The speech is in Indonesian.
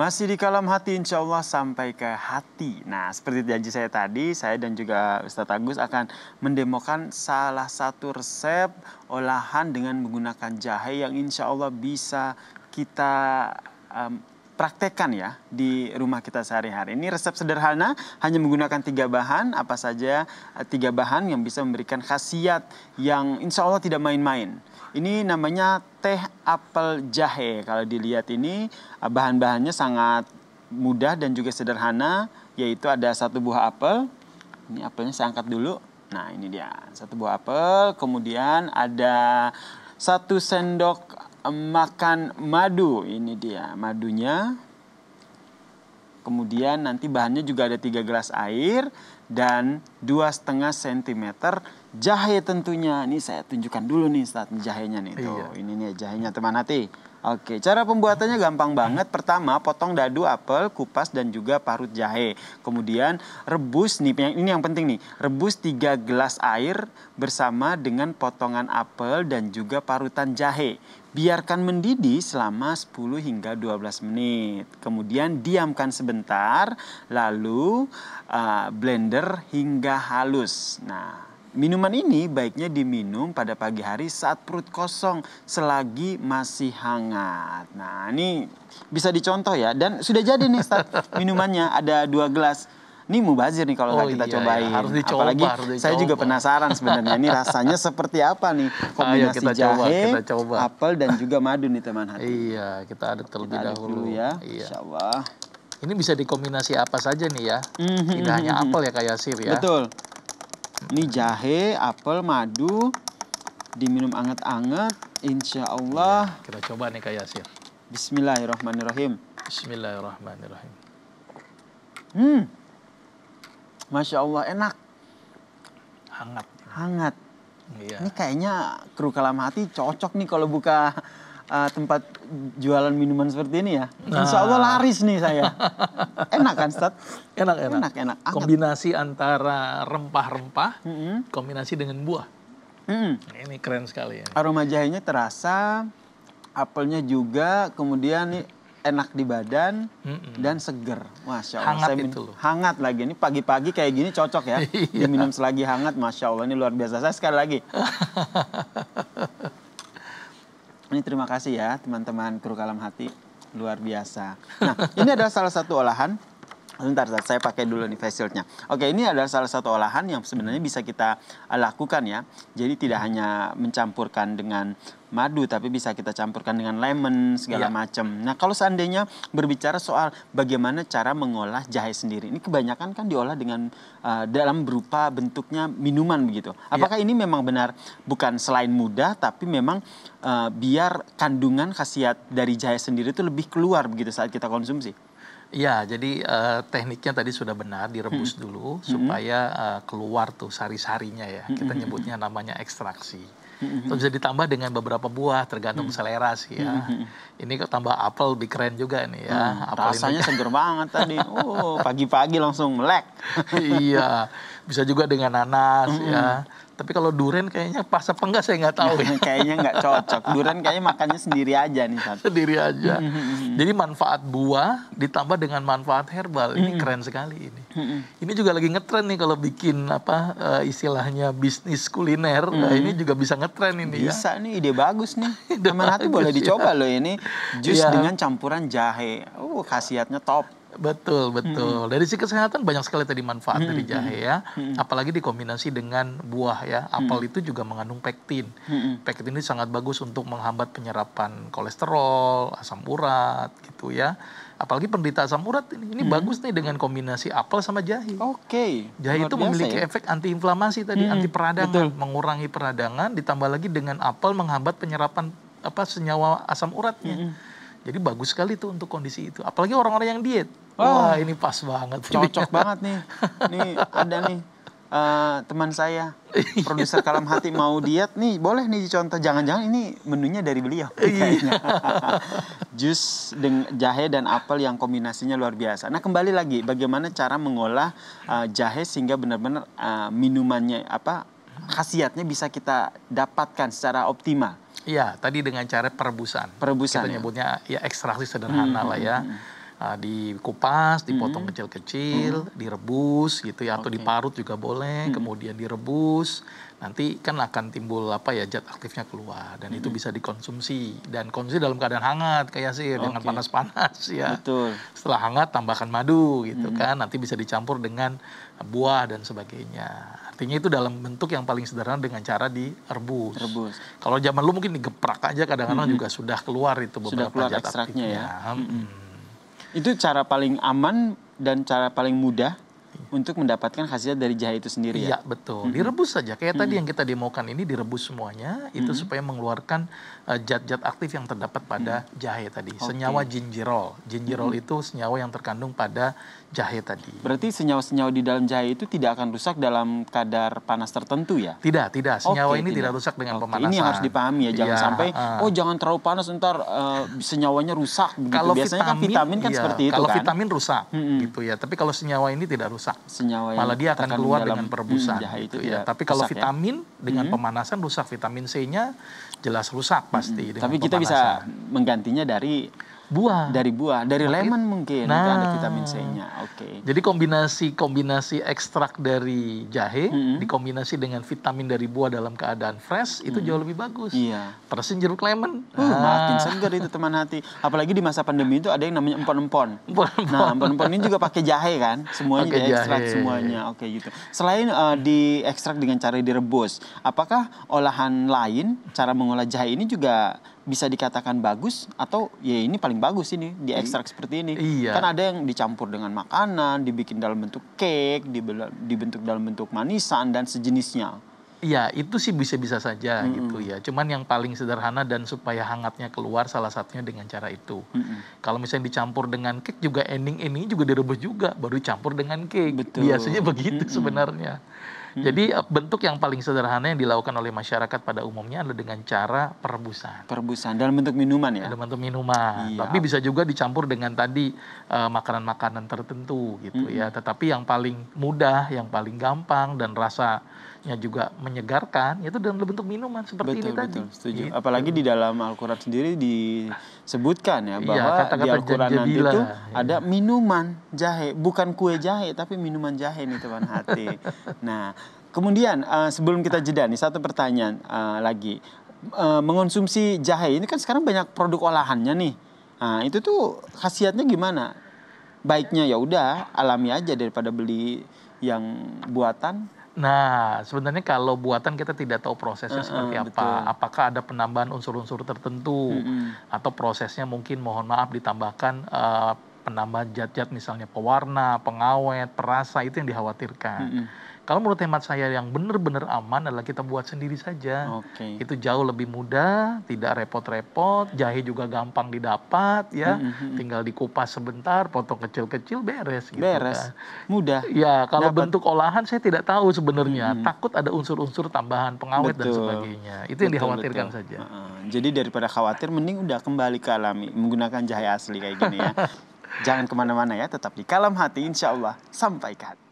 Masih di kalam hati insya Allah sampai ke hati. Nah seperti janji saya tadi, saya dan juga Ustadz Agus akan mendemokan salah satu resep olahan dengan menggunakan jahe yang insya Allah bisa kita um, praktekkan ya di rumah kita sehari-hari. Ini resep sederhana hanya menggunakan tiga bahan, apa saja eh, tiga bahan yang bisa memberikan khasiat yang insya Allah tidak main-main. Ini namanya teh apel jahe. Kalau dilihat ini eh, bahan-bahannya sangat mudah dan juga sederhana, yaitu ada satu buah apel. Ini apelnya saya angkat dulu. Nah ini dia, satu buah apel, kemudian ada satu sendok makan madu ini dia madunya kemudian nanti bahannya juga ada tiga gelas air dan dua setengah sentimeter jahe tentunya ini saya tunjukkan dulu nih saat jahenya nih tuh iya. ini nih jahenya teman hati Oke, cara pembuatannya gampang banget. Pertama, potong dadu apel, kupas dan juga parut jahe. Kemudian rebus nih, ini yang penting nih. Rebus 3 gelas air bersama dengan potongan apel dan juga parutan jahe. Biarkan mendidih selama 10 hingga 12 menit. Kemudian diamkan sebentar, lalu uh, blender hingga halus. Nah, Minuman ini baiknya diminum pada pagi hari saat perut kosong selagi masih hangat. Nah ini bisa dicontoh ya dan sudah jadi nih start minumannya ada dua gelas. Ini mubazir nih kalau oh, kita iya, iya. cobain. Iya. Harus dicoba, Apalagi harus dicoba. saya juga penasaran sebenarnya ini rasanya seperti apa nih kombinasi Ayo kita jahe, coba, kita coba. apel dan juga madu nih teman hati. Iya kita aduk terlebih kita aduk dahulu. ya. Iya. Insya Allah. Ini bisa dikombinasi apa saja nih ya. Mm -hmm, Tidak hanya mhm, mhm. apel ya kayak sir ya. Betul. Ini jahe, apel, madu diminum anget-anget. Insya Allah. Ya, kita coba nih Kak Yasir. Bismillahirrahmanirrahim. Bismillahirrahmanirrahim. Hmm. Masya Allah enak. Hangat. Hangat. Iya. Ini kayaknya kru kalam hati cocok nih kalau buka uh, tempat jualan minuman seperti ini ya. Nah. Insya Allah laris nih saya. enak kan, Stad? Enak, enak. Enak, enak. Kombinasi antara rempah-rempah, mm -hmm. kombinasi dengan buah. Mm. Ini keren sekali ya. Aroma jahenya terasa, apelnya juga, kemudian nih enak di badan mm dan seger. Masya Allah. Hangat saya minum itu loh. Hangat lagi. Ini pagi-pagi kayak gini cocok ya. Iya. Diminum selagi hangat. Masya Allah ini luar biasa. Saya sekali lagi. Ini terima kasih ya teman-teman kru kalam hati luar biasa. Nah ini adalah salah satu olahan Bentar, saya pakai dulu nih face shieldnya. Oke, ini adalah salah satu olahan yang sebenarnya bisa kita lakukan ya. Jadi tidak hmm. hanya mencampurkan dengan madu, tapi bisa kita campurkan dengan lemon segala yeah. macam. Nah, kalau seandainya berbicara soal bagaimana cara mengolah jahe sendiri, ini kebanyakan kan diolah dengan uh, dalam berupa bentuknya minuman begitu. Iya. Apakah yeah. ini memang benar bukan selain mudah, tapi memang uh, biar kandungan khasiat dari jahe sendiri itu lebih keluar begitu saat kita konsumsi? Ya, jadi uh, tekniknya tadi sudah benar direbus hmm. dulu hmm. supaya uh, keluar tuh sari-sarinya ya. Hmm. Kita hmm, nyebutnya hmm. namanya ekstraksi. Hmm. Terus bisa ditambah dengan beberapa buah tergantung hmm. selera sih ya. Hmm. Ini kok tambah apel lebih keren juga ini ya. Hmm. Apel Rasanya seger banget tadi. Oh, pagi-pagi langsung melek. iya. Bisa juga dengan nanas hmm. ya tapi kalau durian kayaknya pas apa enggak saya nggak tahu. Ya. kayaknya nggak cocok. Durian kayaknya makannya sendiri aja nih. Sat. Sendiri aja. Hmm, hmm, hmm. Jadi manfaat buah ditambah dengan manfaat herbal ini keren sekali ini. Ini juga lagi ngetren nih kalau bikin apa eh, istilahnya bisnis kuliner. Nah, ini juga bisa ngetren ini bisa ya. Bisa nih ide bagus nih. ide hati boleh dicoba ya. loh ini jus ya. dengan campuran jahe. Oh khasiatnya top. Betul, betul. Hmm. Dari sisi kesehatan banyak sekali tadi manfaat hmm. dari jahe ya. Hmm. Apalagi dikombinasi dengan buah ya. Apel hmm. itu juga mengandung pektin. Hmm. Pektin ini sangat bagus untuk menghambat penyerapan kolesterol, asam urat gitu ya. Apalagi penderita asam urat ini, ini hmm. bagus nih dengan kombinasi apel sama jahe. Oke. Okay. Jahe Luar itu memiliki ya? efek antiinflamasi tadi, hmm. anti peradangan, Betul. mengurangi peradangan ditambah lagi dengan apel menghambat penyerapan apa senyawa asam uratnya. Hmm. Jadi bagus sekali tuh untuk kondisi itu. Apalagi orang-orang yang diet. Wah, Wah oh. ini pas banget. Cocok banget nih. Nih ada nih uh, teman saya, iya. produser Kalam Hati mau diet nih, boleh nih contoh. Jangan-jangan ini menunya dari beliau iya. kayaknya. Jus dengan jahe dan apel yang kombinasinya luar biasa. Nah kembali lagi, bagaimana cara mengolah uh, jahe sehingga benar-benar uh, minumannya apa khasiatnya bisa kita dapatkan secara optimal. Iya, tadi dengan cara perebusan. Perebusan. Kita ya? nyebutnya ya ekstraksi sederhana hmm, lah hmm, ya. Hmm, hmm uh, dikupas, dipotong hmm. kecil-kecil, hmm. direbus gitu ya atau okay. diparut juga boleh, hmm. kemudian direbus. Nanti kan akan timbul apa ya zat aktifnya keluar dan hmm. itu bisa dikonsumsi dan konsumsi dalam keadaan hangat kayak sih okay. dengan panas-panas ya. Betul. Setelah hangat tambahkan madu gitu hmm. kan, nanti bisa dicampur dengan buah dan sebagainya. Artinya itu dalam bentuk yang paling sederhana dengan cara direbus. Rebus. Kalau zaman lu mungkin digeprak aja kadang-kadang hmm. juga sudah keluar itu beberapa sudah keluar zat ya. aktifnya. Ya. Hmm. Hmm itu cara paling aman dan cara paling mudah untuk mendapatkan khasiat dari jahe itu sendiri ya. Iya, betul. Mm-hmm. Direbus saja. Kayak mm-hmm. tadi yang kita demokan ini direbus semuanya itu mm-hmm. supaya mengeluarkan zat eh, zat-zat aktif yang terdapat pada mm-hmm. jahe tadi. Okay. Senyawa gingerol. Gingerol mm-hmm. itu senyawa yang terkandung pada jahe tadi. Berarti senyawa-senyawa di dalam jahe itu tidak akan rusak dalam kadar panas tertentu ya? Tidak, tidak. Senyawa okay, ini tidak. rusak dengan okay. pemanasan. Ini harus dipahami ya, jangan ya, sampai uh. oh jangan terlalu panas ntar uh, senyawanya rusak Gitu. Kalau Biasanya kan vitamin, kan vitamin kan iya, seperti itu kalau kan. Kalau vitamin rusak hmm, hmm. gitu ya. Tapi kalau senyawa ini tidak rusak. Senyawa Malah dia akan keluar dalam, dengan mm, perebusan hmm, jahe itu gitu ya. Tapi kalau ya? vitamin ya? dengan hmm. pemanasan rusak vitamin C-nya jelas rusak pasti hmm. Tapi pemanasan. kita bisa menggantinya dari buah. Dari buah, dari lemon mungkin nah, itu ada nah. vitamin C-nya. Oke. Okay. Jadi kombinasi kombinasi ekstrak dari jahe mm -hmm. dikombinasi dengan vitamin dari buah dalam keadaan fresh itu mm -hmm. jauh lebih bagus. Iya. Persin jeruk lemon. Uh, ah. makin segar itu teman hati. Apalagi di masa pandemi itu ada yang namanya empon-empon. Nah, empon-empon ini juga pakai jahe kan? Semuanya okay, ekstrak semuanya. Oke okay, gitu. Selain uh, ekstrak dengan cara direbus, apakah olahan lain cara mengolah jahe ini juga bisa dikatakan bagus atau ya ini paling bagus ini di ekstrak hmm. seperti ini. Iya. Kan ada yang dicampur dengan makanan, dibikin dalam bentuk cake, dibentuk dalam bentuk manisan dan sejenisnya. Iya, itu sih bisa-bisa saja -hmm. gitu ya. Cuman yang paling sederhana dan supaya hangatnya keluar salah satunya dengan cara itu. -hmm. Kalau misalnya dicampur dengan cake juga ending ini juga direbus juga, baru dicampur dengan cake. Betul. Biasanya begitu mm -hmm. sebenarnya. Hmm. Jadi eh, bentuk yang paling sederhana yang dilakukan oleh masyarakat pada umumnya adalah dengan cara perebusan. Perebusan dalam bentuk minuman ya. Dalam bentuk minuman. Iya. Tapi bisa juga dicampur dengan tadi eh, makanan-makanan uh, tertentu gitu hmm. ya. Hmm. Tetapi yang paling mudah, yang paling gampang dan rasa ya juga menyegarkan itu dalam bentuk minuman seperti betul, ini betul, tadi. Setuju. Gitu. Apalagi di dalam Al-Quran sendiri disebutkan ya iya, bahwa ya, kata -kata di Al-Quran itu ya. ada minuman jahe, bukan kue jahe tapi minuman jahe nih teman hati. nah, kemudian uh, sebelum kita jeda nih satu pertanyaan uh, lagi. Uh, mengonsumsi jahe ini kan sekarang banyak produk olahannya nih. Nah, itu tuh khasiatnya gimana? Baiknya ya udah alami aja daripada beli yang buatan Nah, sebenarnya kalau buatan kita tidak tahu prosesnya uh, seperti apa. Betul. Apakah ada penambahan unsur-unsur tertentu mm -hmm. atau prosesnya mungkin mohon maaf ditambahkan uh, penambahan zat-zat misalnya pewarna, pengawet, perasa itu yang dikhawatirkan. Mm -hmm. Kalau menurut hemat saya yang benar-benar aman adalah kita buat sendiri saja. Okay. Itu jauh lebih mudah, tidak repot-repot, jahe juga gampang didapat ya. Mm -hmm. Tinggal dikupas sebentar, potong kecil-kecil beres gitu Beres. Kan. Mudah. Ya, kalau Dapat. bentuk olahan saya tidak tahu sebenarnya. Mm -hmm. Takut ada unsur-unsur tambahan pengawet betul. dan sebagainya. Itu yang dikhawatirkan betul. saja. Uh -uh. Jadi daripada khawatir mending udah kembali ke alami menggunakan jahe asli kayak gini ya. Jangan kemana-mana ya, tetap di kalam hati insya Allah sampaikan.